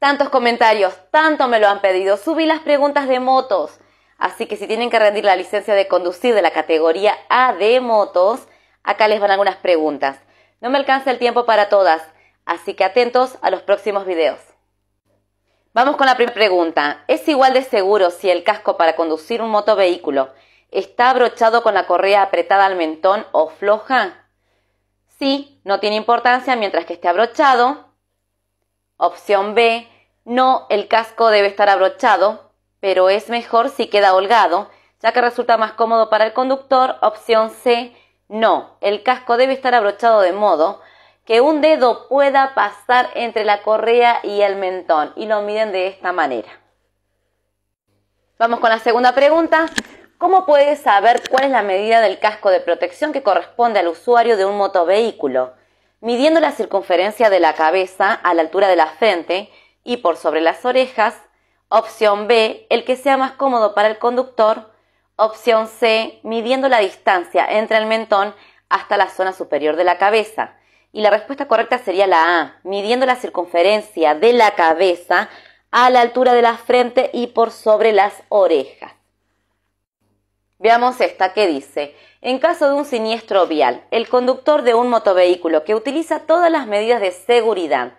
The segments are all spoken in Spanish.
Tantos comentarios, tanto me lo han pedido. Subí las preguntas de motos. Así que si tienen que rendir la licencia de conducir de la categoría A de motos, acá les van algunas preguntas. No me alcanza el tiempo para todas, así que atentos a los próximos videos. Vamos con la primera pregunta. ¿Es igual de seguro si el casco para conducir un motovehículo está abrochado con la correa apretada al mentón o floja? Sí, no tiene importancia mientras que esté abrochado Opción B, no, el casco debe estar abrochado, pero es mejor si queda holgado, ya que resulta más cómodo para el conductor. Opción C, no, el casco debe estar abrochado de modo que un dedo pueda pasar entre la correa y el mentón y lo miden de esta manera. Vamos con la segunda pregunta. ¿Cómo puedes saber cuál es la medida del casco de protección que corresponde al usuario de un motovehículo? midiendo la circunferencia de la cabeza a la altura de la frente y por sobre las orejas, opción B, el que sea más cómodo para el conductor, opción C, midiendo la distancia entre el mentón hasta la zona superior de la cabeza. Y la respuesta correcta sería la A, midiendo la circunferencia de la cabeza a la altura de la frente y por sobre las orejas. Veamos esta que dice, en caso de un siniestro vial, el conductor de un motovehículo que utiliza todas las medidas de seguridad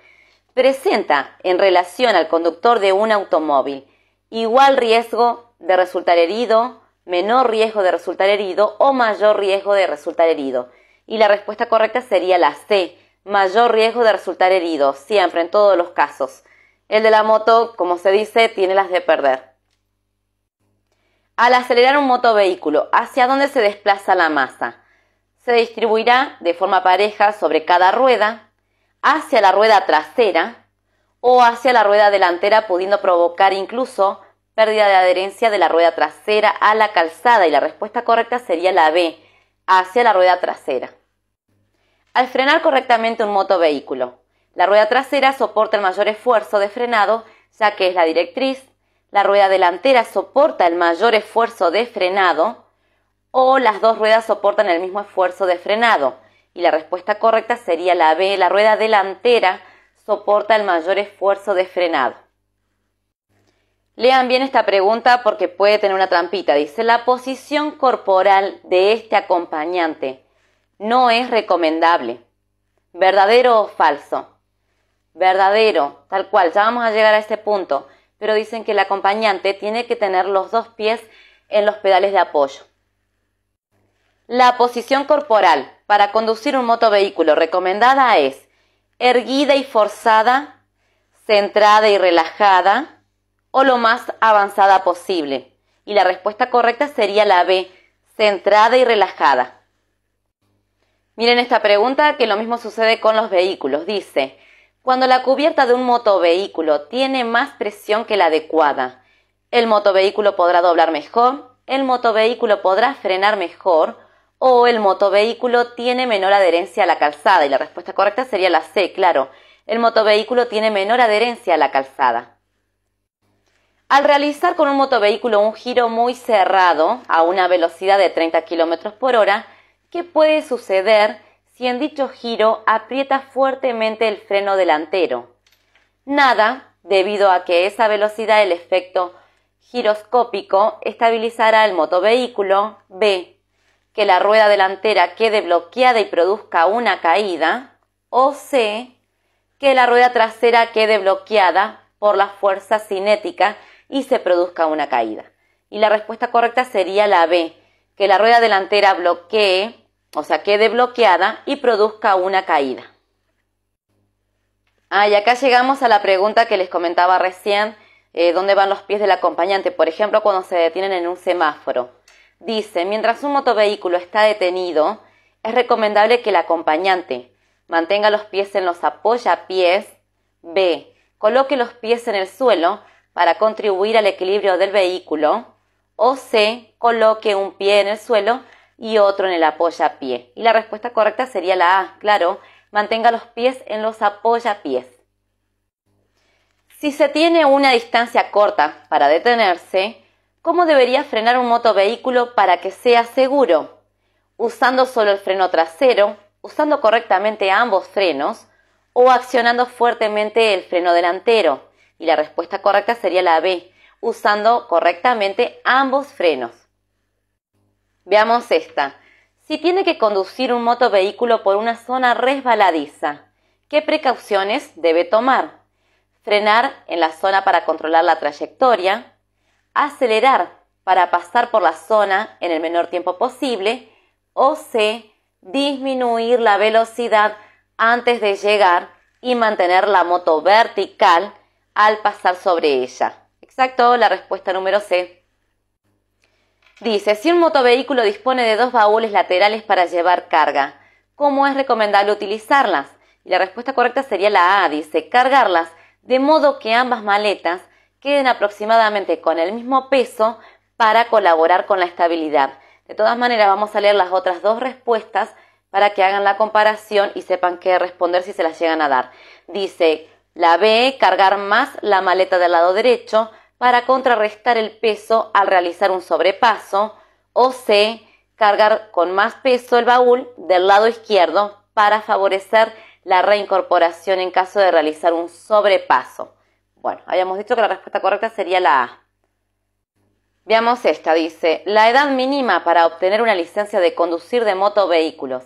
presenta en relación al conductor de un automóvil igual riesgo de resultar herido, menor riesgo de resultar herido o mayor riesgo de resultar herido. Y la respuesta correcta sería la C, mayor riesgo de resultar herido, siempre, en todos los casos. El de la moto, como se dice, tiene las de perder al acelerar un motovehículo, hacia dónde se desplaza la masa. Se distribuirá de forma pareja sobre cada rueda, hacia la rueda trasera o hacia la rueda delantera, pudiendo provocar incluso pérdida de adherencia de la rueda trasera a la calzada y la respuesta correcta sería la B, hacia la rueda trasera. Al frenar correctamente un motovehículo, la rueda trasera soporta el mayor esfuerzo de frenado ya que es la directriz la rueda delantera soporta el mayor esfuerzo de frenado o las dos ruedas soportan el mismo esfuerzo de frenado. Y la respuesta correcta sería la B, la rueda delantera soporta el mayor esfuerzo de frenado. Lean bien esta pregunta porque puede tener una trampita. Dice, la posición corporal de este acompañante no es recomendable. ¿Verdadero o falso? Verdadero, tal cual, ya vamos a llegar a este punto pero dicen que el acompañante tiene que tener los dos pies en los pedales de apoyo. La posición corporal para conducir un motovehículo recomendada es erguida y forzada, centrada y relajada o lo más avanzada posible. Y la respuesta correcta sería la B, centrada y relajada. Miren esta pregunta que lo mismo sucede con los vehículos. Dice, cuando la cubierta de un motovehículo tiene más presión que la adecuada, el motovehículo podrá doblar mejor, el motovehículo podrá frenar mejor o el motovehículo tiene menor adherencia a la calzada. Y la respuesta correcta sería la C, claro. El motovehículo tiene menor adherencia a la calzada. Al realizar con un motovehículo un giro muy cerrado a una velocidad de 30 km por hora, ¿qué puede suceder? si en dicho giro aprieta fuertemente el freno delantero. Nada, debido a que esa velocidad el efecto giroscópico estabilizará el motovehículo. B. Que la rueda delantera quede bloqueada y produzca una caída. O C. Que la rueda trasera quede bloqueada por la fuerza cinética y se produzca una caída. Y la respuesta correcta sería la B. Que la rueda delantera bloquee o sea, quede bloqueada y produzca una caída. Ah, y acá llegamos a la pregunta que les comentaba recién, eh, ¿dónde van los pies del acompañante? Por ejemplo, cuando se detienen en un semáforo. Dice, mientras un motovehículo está detenido, es recomendable que el acompañante mantenga los pies en los apoyapiés. B. Coloque los pies en el suelo para contribuir al equilibrio del vehículo. O C. Coloque un pie en el suelo y otro en el apoyapie. Y la respuesta correcta sería la A, claro, mantenga los pies en los apoyapiés. Si se tiene una distancia corta para detenerse, ¿cómo debería frenar un motovehículo para que sea seguro? Usando solo el freno trasero, usando correctamente ambos frenos o accionando fuertemente el freno delantero. Y la respuesta correcta sería la B, usando correctamente ambos frenos. Veamos esta. Si tiene que conducir un motovehículo por una zona resbaladiza, ¿qué precauciones debe tomar? Frenar en la zona para controlar la trayectoria, acelerar para pasar por la zona en el menor tiempo posible o C, disminuir la velocidad antes de llegar y mantener la moto vertical al pasar sobre ella. Exacto, la respuesta número C. Dice, si un motovehículo dispone de dos baúles laterales para llevar carga, ¿cómo es recomendable utilizarlas? Y la respuesta correcta sería la A, dice, cargarlas de modo que ambas maletas queden aproximadamente con el mismo peso para colaborar con la estabilidad. De todas maneras, vamos a leer las otras dos respuestas para que hagan la comparación y sepan qué responder si se las llegan a dar. Dice la B, cargar más la maleta del lado derecho, para contrarrestar el peso al realizar un sobrepaso o C, cargar con más peso el baúl del lado izquierdo para favorecer la reincorporación en caso de realizar un sobrepaso. Bueno, habíamos dicho que la respuesta correcta sería la A. Veamos esta, dice, la edad mínima para obtener una licencia de conducir de moto vehículos,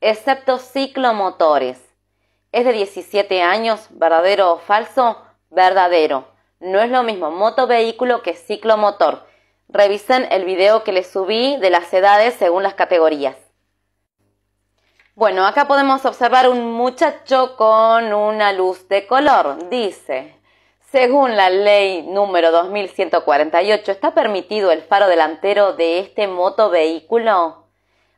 excepto ciclomotores, es de 17 años, verdadero o falso, verdadero. No es lo mismo vehículo que ciclomotor. Revisen el video que les subí de las edades según las categorías. Bueno, acá podemos observar un muchacho con una luz de color. Dice, según la ley número 2148, ¿está permitido el faro delantero de este vehículo.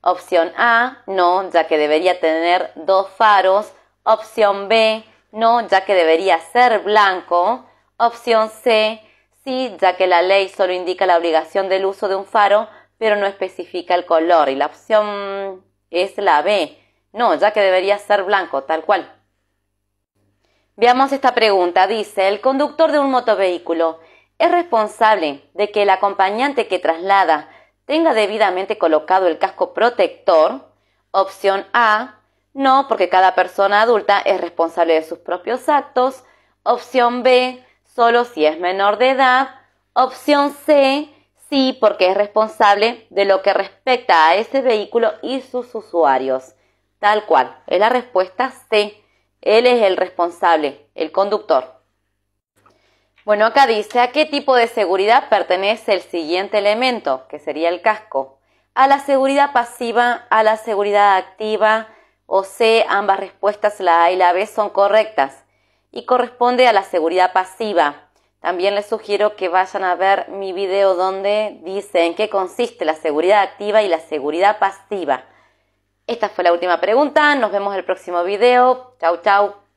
Opción A, no, ya que debería tener dos faros. Opción B, no, ya que debería ser blanco. Opción C, sí, ya que la ley solo indica la obligación del uso de un faro, pero no especifica el color. Y la opción es la B, no, ya que debería ser blanco, tal cual. Veamos esta pregunta. Dice, ¿el conductor de un motovehículo es responsable de que el acompañante que traslada tenga debidamente colocado el casco protector? Opción A, no, porque cada persona adulta es responsable de sus propios actos. Opción B, solo si es menor de edad. Opción C, sí, porque es responsable de lo que respecta a ese vehículo y sus usuarios. Tal cual, es la respuesta C. Él es el responsable, el conductor. Bueno, acá dice a qué tipo de seguridad pertenece el siguiente elemento, que sería el casco. A la seguridad pasiva, a la seguridad activa o C, ambas respuestas, la A y la B, son correctas y corresponde a la seguridad pasiva. También les sugiero que vayan a ver mi video donde dice en qué consiste la seguridad activa y la seguridad pasiva. Esta fue la última pregunta. Nos vemos en el próximo video. Chau, chau.